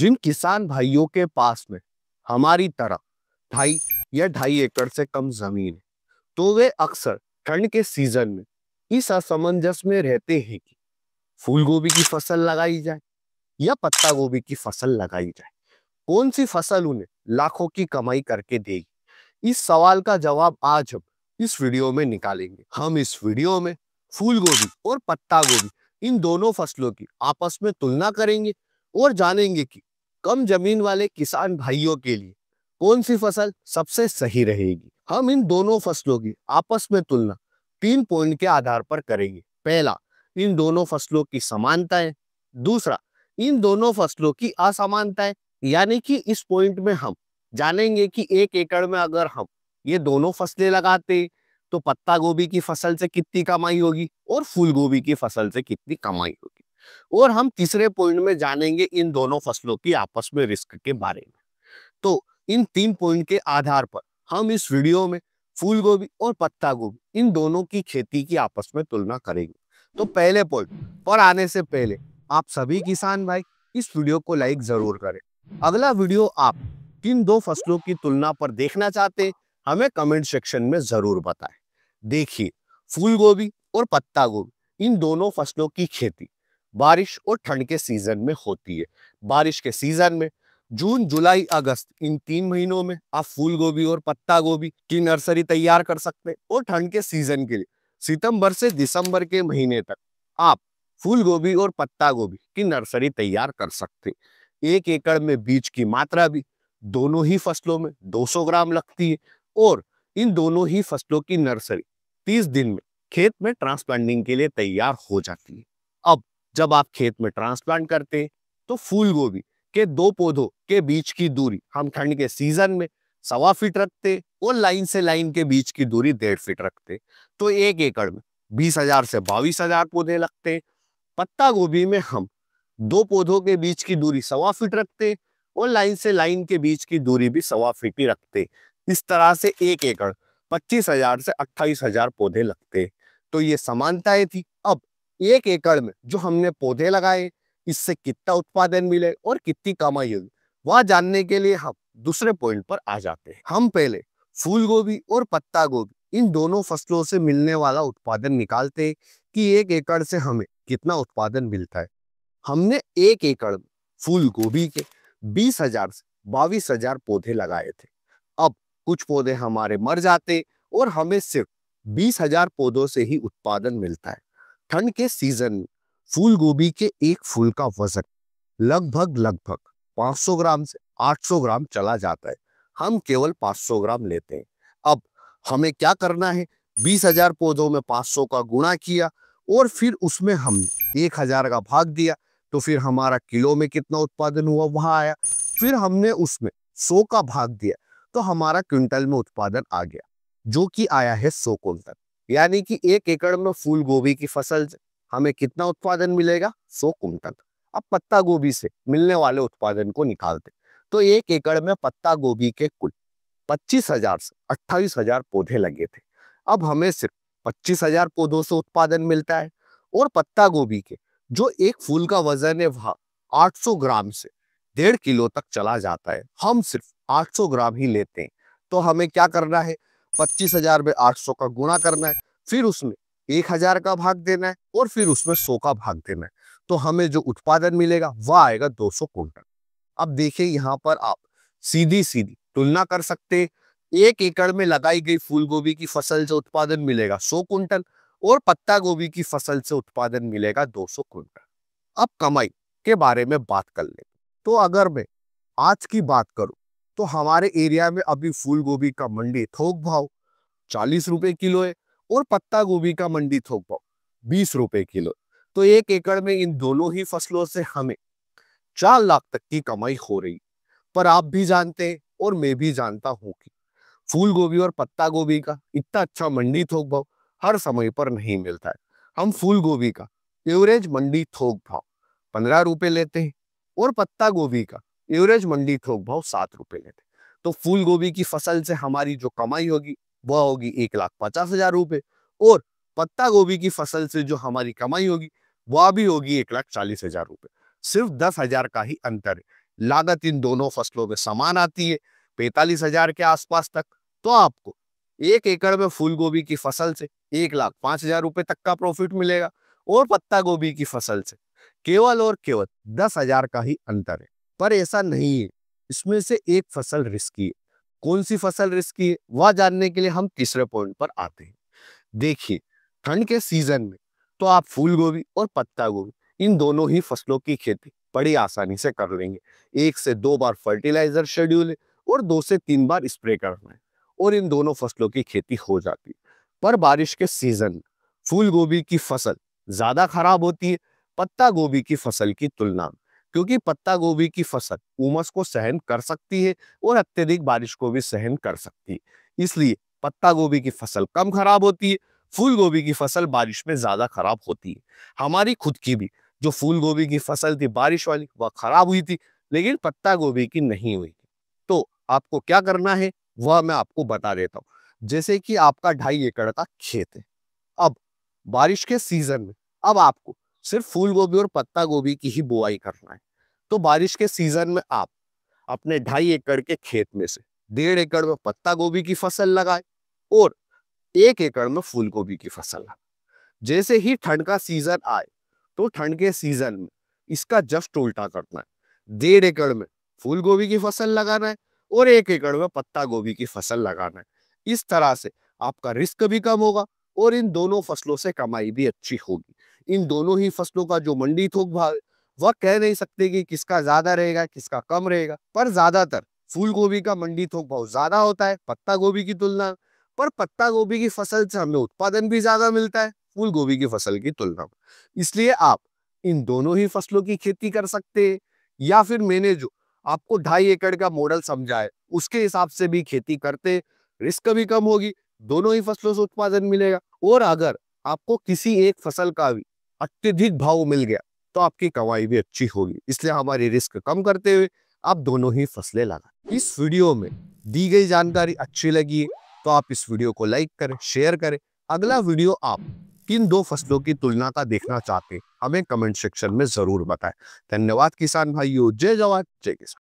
जिन किसान भाइयों के पास में हमारी तरह ढाई या ढाई एकड़ से कम जमीन है तो वे अक्सर ठंड के सीजन में इस असमंजस में रहते हैं कि फूल गोभी की फसल लगाई जाए या पत्ता गोभी की फसल लगाई जाए कौन सी फसल उन्हें लाखों की कमाई करके देगी इस सवाल का जवाब आज हम इस वीडियो में निकालेंगे हम इस वीडियो में फूल गोभी और पत्ता गोभी इन दोनों फसलों की आपस में तुलना करेंगे और जानेंगे कि कम जमीन वाले किसान भाइयों के लिए कौन सी फसल सबसे सही रहेगी हम इन दोनों फसलों की आपस में तुलना तीन पॉइंट के आधार पर करेंगे पहला इन दोनों फसलों की समानता है दूसरा इन दोनों फसलों की असमानता है यानी कि इस पॉइंट में हम जानेंगे कि एक एकड़ में अगर हम ये दोनों फसलें लगाते तो पत्ता गोभी की फसल से कितनी कमाई होगी और फूल गोभी की फसल से कितनी कमाई होगी और हम तीसरे पॉइंट में जानेंगे इन दोनों फसलों की आपस में रिस्क के बारे में तो इन तीन पॉइंट के आधार पर हम इस वीडियो में फूल गोभी और पत्ता गोभी इन दोनों की खेती की आपस में तुलना करेंगे तो पहले पॉइंट पर आने से पहले आप सभी किसान भाई इस वीडियो को लाइक जरूर करें अगला वीडियो आप किन दो फसलों की तुलना पर देखना चाहते हैं हमें कमेंट सेक्शन में जरूर बताएं देखिए फूल गोभी और पत्ता गोभी इन दोनों फसलों की खेती बारिश और ठंड के सीजन में होती है बारिश के सीजन में जून जुलाई अगस्त इन तीन महीनों में आप फूल गोभी और पत्ता गोभी की नर्सरी तैयार कर सकते हैं और ठंड के सीजन के लिए सितंबर से दिसंबर के महीने तक आप फूल गोभी और पत्ता गोभी की नर्सरी तैयार कर सकते हैं एक एकड़ में बीज की मात्रा भी दोनों ही फसलों में 200 ग्राम लगती है और इन दोनों ही फसलों की नर्सरी 30 दिन में खेत में ट्रांसप्लांटिंग के लिए तैयार हो जाती है जब आप खेत में ट्रांसप्लांट करते हैं तो फूल गोभी के दो पौधों के बीच की दूरी हम ठंड के सीजन में सवा फीट रखते और लाइन से लाइन के बीच की दूरी डेढ़ फीट रखते तो एक एकड़ में बीस हजार से बाईस हजार पौधे लगते पत्ता गोभी में हम दो पौधों के बीच की दूरी सवा फीट रखते और लाइन से लाइन के बीच की दूरी भी सवा फीट ही रखते इस तरह से एक एकड़ पच्चीस हजार से अट्ठाईस हजार पौधे लगते तो ये समानताएं थी अब एक एकड़ में जो हमने पौधे लगाए इससे कितना उत्पादन मिले और कितनी कमाई होगी वह जानने के लिए हम दूसरे पॉइंट पर आ जाते हैं हम पहले फूल गोभी और पत्ता गोभी इन दोनों फसलों से मिलने वाला उत्पादन निकालते हैं कि एक एकड़ से हमें कितना उत्पादन मिलता है हमने एक एकड़ में फूल गोभी के बीस हजार से बाईस हजार पौधे लगाए थे अब कुछ पौधे हमारे मर जाते और हमें सिर्फ बीस हजार पौधों से ही उत्पादन मिलता है ठंड के सीजन में फूल गोभी के एक फूल का वजन लगभग लगभग 500 ग्राम से 800 ग्राम चला जाता है हम केवल 500 ग्राम लेते हैं अब हमें क्या करना है 20,000 पौधों में 500 का गुणा किया और फिर उसमें हमने 1,000 का भाग दिया तो फिर हमारा किलो में कितना उत्पादन हुआ वहां आया फिर हमने उसमें 100 का भाग दिया तो हमारा क्विंटल में उत्पादन आ गया जो कि आया है सौ क्विंटल यानी कि एक एकड़ में फूल गोभी की फसल हमें कितना उत्पादन मिलेगा सौ कुंटल अब पत्ता गोभी से मिलने वाले उत्पादन को निकालते तो एक एकड़ में पत्ता गोभी के कुल पच्चीस हजार से अट्ठाईस हजार पौधे लगे थे अब हमें सिर्फ पच्चीस हजार पौधों से उत्पादन मिलता है और पत्ता गोभी के जो एक फूल का वजन है वह 800 ग्राम से डेढ़ किलो तक चला जाता है हम सिर्फ 800 ग्राम ही लेते हैं तो हमें क्या करना है पच्चीस हजार में आठ सौ का गुणा करना है फिर उसमें एक हजार का भाग देना है और फिर उसमें सौ का भाग देना है तो हमें जो उत्पादन मिलेगा वह आएगा दो सौ कुंटल अब देखिए यहाँ पर आप सीधी सीधी तुलना कर सकते एक एकड़ में लगाई गई फूल गोभी की फसल से उत्पादन मिलेगा सौ कुंटल और पत्ता गोभी की फसल से उत्पादन मिलेगा दो सौ कुंटल अब कमाई के बारे में बात कर ले तो अगर मैं आज की बात करूं तो हमारे एरिया में अभी फूल गोभी का मंडी थोक भाव चालीस रुपए किलो है और पत्ता गोभी का मंडी थोक भाव बीस रुपए किलो तो एक एकड़ में इन दोनों ही फसलों से हमें चार लाख तक की कमाई हो रही पर आप भी जानते हैं और मैं भी जानता हूं कि फूल गोभी और पत्ता गोभी का इतना अच्छा मंडी थोक भाव हर समय पर नहीं मिलता है हम फूल गोभी का एवरेज मंडी थोक भाव पंद्रह रुपए लेते हैं और पत्ता गोभी का एवरेज मंडी थोक भाव सात रुपए के थे तो फूल गोभी की फसल से हमारी जो कमाई होगी वह होगी एक लाख पचास हजार रुपए और पत्ता गोभी की फसल से जो हमारी कमाई होगी वह भी होगी एक लाख चालीस हजार रुपए सिर्फ दस हजार का ही अंतर है लागत इन दोनों फसलों में समान आती है पैतालीस हजार के आसपास तक तो आपको एक एकड़ में फूल गोभी की फसल से एक लाख पांच हजार रुपए तक का प्रॉफिट मिलेगा और पत्ता गोभी की फसल से केवल और केवल दस हजार का ही अंतर है पर ऐसा नहीं है इसमें से एक फसल रिस्की है कौन सी फसल रिस्की है वह जानने के लिए हम तीसरे पॉइंट पर आते हैं देखिए ठंड के सीजन में तो आप फूल गोभी और पत्ता गोभी इन दोनों ही फसलों की खेती बड़ी आसानी से कर लेंगे एक से दो बार फर्टिलाइजर शेड्यूल है और दो से तीन बार स्प्रे करना है और इन दोनों फसलों की खेती हो जाती है पर बारिश के सीजन फूल गोभी की फसल ज्यादा खराब होती है पत्ता गोभी की फसल की तुलना में क्योंकि पत्ता गोभी की फसल उमस को सहन कर सकती है और अत्यधिक बारिश को भी सहन कर सकती है इसलिए पत्ता गोभी की फसल कम खराब होती है फूल गोभी की फसल बारिश में ज्यादा खराब होती है हमारी खुद की भी जो फूल गोभी की फसल थी बारिश वाली वह वा खराब हुई थी लेकिन पत्ता गोभी की नहीं हुई थी तो आपको क्या करना है वह मैं आपको बता देता हूँ जैसे कि आपका ढाई एकड़ का खेत है अब बारिश के सीजन में अब आपको सिर्फ फूल गोभी और पत्ता गोभी की ही बुआई करना है तो बारिश के सीजन में आप अपने ढाई एकड़ के खेत में से डेढ़ एकड़ में पत्ता गोभी की फसल लगाए और एक एकड़ में फूल गोभी की फसल लगाए जैसे ही ठंड का सीजन आए तो ठंड के सीजन में इसका जस्ट उल्टा करना है डेढ़ एकड़ में फूल गोभी की फसल लगाना है और एक एकड़ में पत्ता गोभी की फसल लगाना है इस तरह से आपका रिस्क भी कम होगा और इन दोनों फसलों से कमाई भी अच्छी होगी इन दोनों ही फसलों का जो मंडी थोक भाव वह कह नहीं सकते कि किसका ज्यादा रहेगा किसका कम रहेगा पर ज्यादातर फूल गोभी का मंडी थोक भाव ज्यादा होता है पत्ता गोभी की तुलना पर पत्ता गोभी की फसल से हमें उत्पादन भी ज्यादा मिलता है फूल गोभी की फसल की तुलना में इसलिए आप इन दोनों ही फसलों की खेती कर सकते हैं या फिर मैंने जो आपको ढाई एकड़ का मॉडल समझाए उसके हिसाब से भी खेती करते रिस्क भी कम होगी दोनों ही फसलों से उत्पादन मिलेगा और अगर आपको किसी एक फसल का भी अत्यधिक भाव मिल गया तो आपकी कमाई भी अच्छी होगी इसलिए हमारी रिस्क कम करते हुए आप दोनों ही फसलें लगा इस वीडियो में दी गई जानकारी अच्छी लगी तो आप इस वीडियो को लाइक करें शेयर करें अगला वीडियो आप किन दो फसलों की तुलना का देखना चाहते हैं हमें कमेंट सेक्शन में जरूर बताएं धन्यवाद किसान भाइयों जय जवान जय किसान